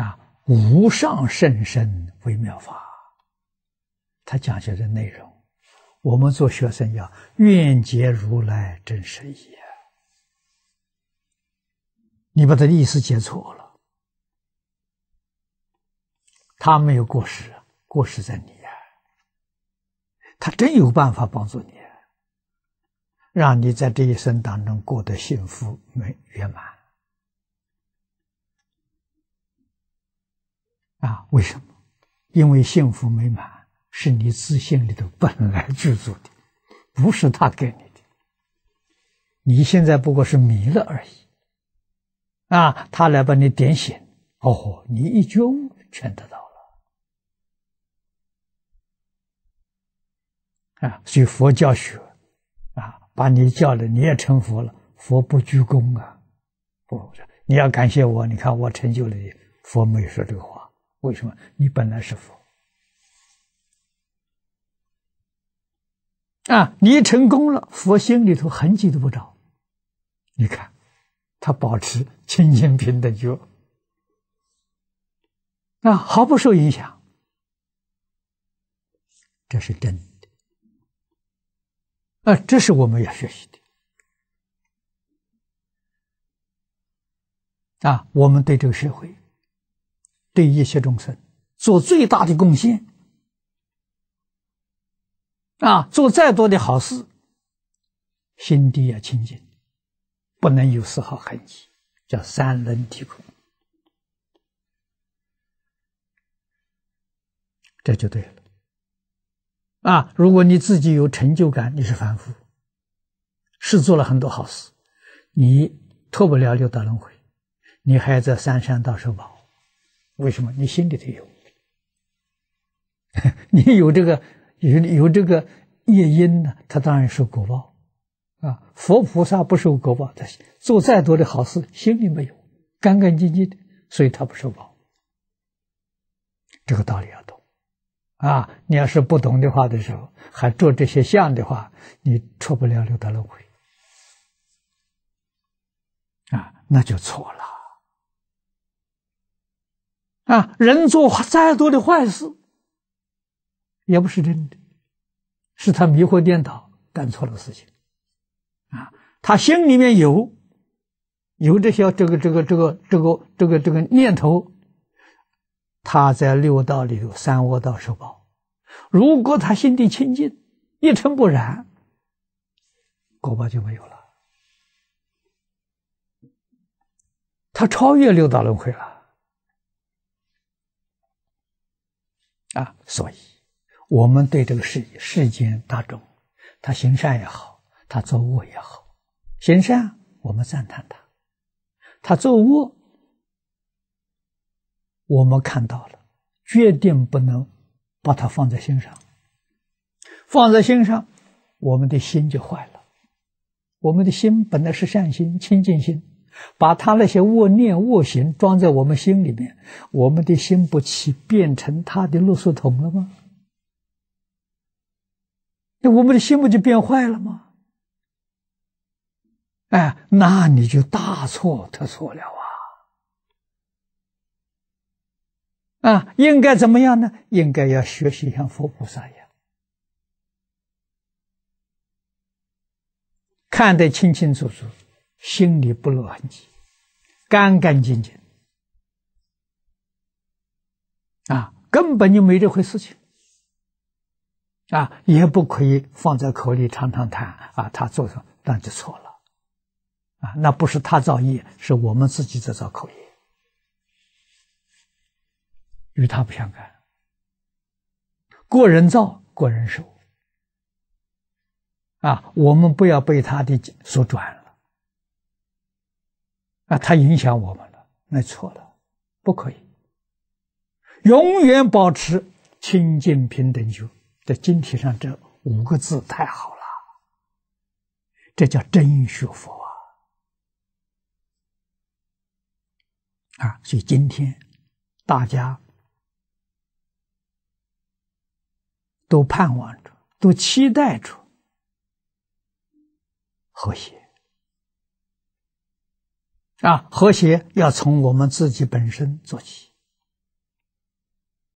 啊，无上甚深微妙法，他讲学的内容，我们做学生要愿解如来真实意。你把他的意思解错了，他没有过失，过失在你呀。他真有办法帮助你，让你在这一生当中过得幸福、美圆满。啊，为什么？因为幸福美满是你自信里头本来具足的，不是他给你的。你现在不过是迷了而已。啊，他来把你点醒，哦，你一觉全得到了。啊，所以佛教学，啊，把你教了，你也成佛了。佛不居功啊，不，你要感谢我，你看我成就了你。佛没说这个话。为什么你本来是佛啊？你成功了，佛心里头痕迹都不着。你看，他保持清净平等觉，那毫不受影响，这是真的。啊，这是我们要学习的啊！我们对这个社会。对一切众生做最大的贡献啊！做再多的好事，心地要清净，不能有丝毫痕迹，叫三轮体空，这就对了。啊！如果你自己有成就感，你是凡夫，是做了很多好事，你脱不了六道轮回，你还在三山道受报。为什么你心里得有？你有这个有有这个业因呢？他当然受果报，啊，佛菩萨不受果报，他做再多的好事，心里没有干干净净的，所以他不受报。这个道理要懂，啊，你要是不懂的话的时候，还做这些相的话，你出不了六道轮回，啊，那就错了。啊，人做再多的坏事，也不是真的，是他迷惑颠倒干错了事情，啊，他心里面有有这些这个这个这个这个这个这个念头，他在六道里头三恶道受报。如果他心地清净，一尘不染，果报就没有了，他超越六道轮回了。啊，所以，我们对这个世世间大众，他行善也好，他作恶也好，行善我们赞叹他，他作恶，我们看到了，决定不能把他放在心上。放在心上，我们的心就坏了。我们的心本来是善心、清净心。把他那些恶念恶行装在我们心里面，我们的心不起变成他的垃圾桶了吗？那我们的心不就变坏了吗？哎，那你就大错特错了啊！啊，应该怎么样呢？应该要学习像佛菩萨一样，看得清清楚楚。心里不落痕迹，干干净净，啊，根本就没这回事情，啊，也不可以放在口里尝尝谈，啊，他做错，那就错了，啊，那不是他造业，是我们自己在造口业，与他不相干，过人造，过人受，啊，我们不要被他的所转了。啊，它影响我们了，那错了，不可以。永远保持清净平等就在经体上这五个字太好了，这叫真学佛啊！啊，所以今天大家都盼望着，都期待着和谐。啊，和谐要从我们自己本身做起。